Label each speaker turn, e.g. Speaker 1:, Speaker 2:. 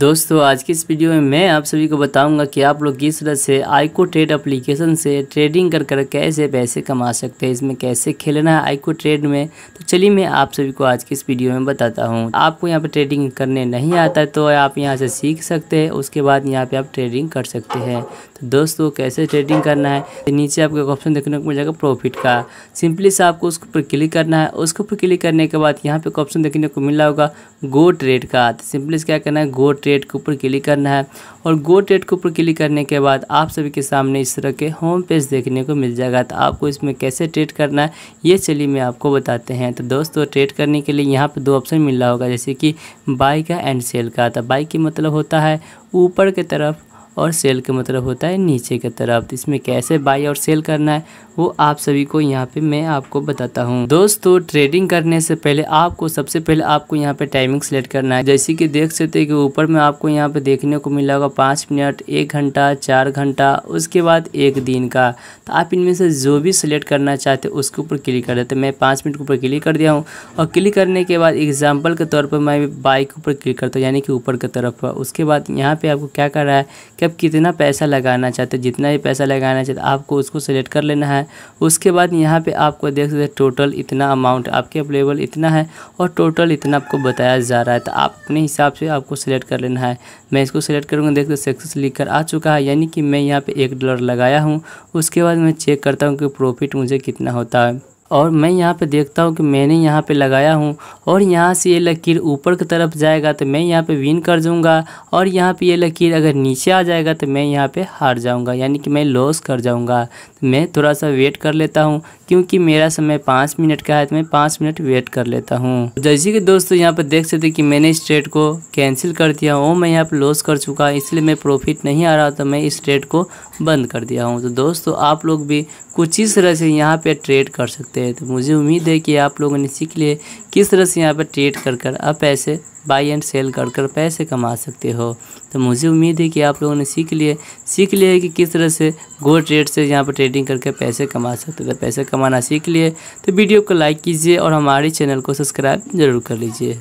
Speaker 1: दोस्तों आज की इस वीडियो में मैं आप सभी को बताऊंगा कि आप लोग किस तरह से आईको ट्रेड एप्लीकेशन से ट्रेडिंग कर कर कैसे पैसे कमा सकते हैं इसमें कैसे खेलना है आईको ट्रेड में तो चलिए मैं आप सभी को आज की इस वीडियो में बताता हूं आपको यहां पर ट्रेडिंग करने नहीं आता तो आप यहां से सीख सकते हैं उसके बाद यहाँ पर आप ट्रेडिंग कर सकते हैं तो दोस्तों कैसे ट्रेडिंग करना है तो नीचे आपको एक ऑप्शन देखने को मिल जाएगा प्रॉफिट का सिंपली से आपको उसके ऊपर क्लिक करना है उसके ऊपर क्लिक करने के बाद यहाँ पर ऑप्शन देखने को मिला होगा गो ट्रेड का तो सिंपली से क्या करना है गो ट्रेड ट्रेड के ऊपर क्लिक करना है और गो ट्रेड के ऊपर क्लिक करने के बाद आप सभी के सामने इस तरह के होम पेज देखने को मिल जाएगा तो आपको इसमें कैसे ट्रेड करना है ये चलिए मैं आपको बताते हैं तो दोस्तों ट्रेड करने के लिए यहाँ पर दो ऑप्शन मिल रहा होगा जैसे कि बाई का एंड सेल का तो बाई की मतलब होता है ऊपर की तरफ और सेल का मतलब होता है नीचे की तरफ तो इसमें कैसे बाई और सेल करना है वो आप सभी को यहाँ पे मैं आपको बताता हूँ दोस्तों ट्रेडिंग करने से पहले आपको सबसे पहले आपको यहाँ पे टाइमिंग सेलेक्ट करना है जैसे कि देख सकते हैं कि ऊपर में आपको यहाँ पे देखने को मिला होगा पाँच मिनट एक घंटा चार घंटा उसके बाद एक दिन का तो आप इनमें से जो भी सिलेक्ट करना चाहते उसके ऊपर क्लिक कर देते मैं पाँच मिनट के ऊपर क्लिक कर दिया हूँ और क्लिक करने के बाद एग्जाम्पल के तौर पर मैं बाइक के ऊपर क्लिक करता हूँ यानी कि ऊपर की तरफ उसके बाद यहाँ पर आपको क्या कर रहा है कि आप कितना पैसा लगाना चाहते हैं जितना भी पैसा लगाना चाहते आपको उसको सेलेक्ट कर लेना है उसके बाद यहाँ पे आपको देख सकते टोटल इतना अमाउंट आपके अवेलेबल इतना है और टोटल इतना आपको बताया जा रहा है तो आप अपने हिसाब से आपको सेलेक्ट कर लेना है मैं इसको सेलेक्ट करूँगा देख सकते सक्सेस लिख कर आ चुका है यानी कि मैं यहाँ पर एक डॉलर लगाया हूँ उसके बाद मैं चेक करता हूँ कि प्रॉफिट मुझे कितना होता है और मैं यहाँ पे देखता हूँ कि मैंने यहाँ पे लगाया हूँ और यहाँ से ये लकीर ऊपर की तरफ जाएगा तो मैं यहाँ पे विन कर जाऊँगा और यहाँ पे ये लकीर अगर नीचे आ जाएगा तो मैं यहाँ पे हार जाऊँगा यानी कि मैं लॉस कर जाऊँगा तो मैं थोड़ा सा वेट कर लेता हूँ क्योंकि मेरा समय पाँच मिनट का है तो मैं पाँच मिनट वेट कर लेता हूँ तो जैसे कि दोस्तों यहाँ पर देख सकते कि मैंने इस ट्रेड को कैंसिल कर दिया हूँ मैं यहाँ पर लॉस कर चुका इसलिए मैं प्रॉफिट नहीं आ रहा तो मैं इस ट्रेड को बंद कर दिया हूँ तो दोस्तों आप लोग भी कुछ इस तरह से यहाँ पर ट्रेड कर सकते सकते हैं तो मुझे उम्मीद है कि आप लोगों ने सीख लिए किस तरह से यहाँ पर ट्रेड कर कर आप पैसे बाई एंड सेल कर कर पैसे कमा सकते हो तो मुझे उम्मीद है कि आप लोगों ने सीख लिए सीख लिए कि किस तरह से गोल्ड ट्रेड से यहाँ पर ट्रेडिंग करके पैसे कमा सकते हो तो पैसे कमाना सीख लिए तो वीडियो को लाइक कीजिए और हमारे चैनल को सब्सक्राइब ज़रूर कर लीजिए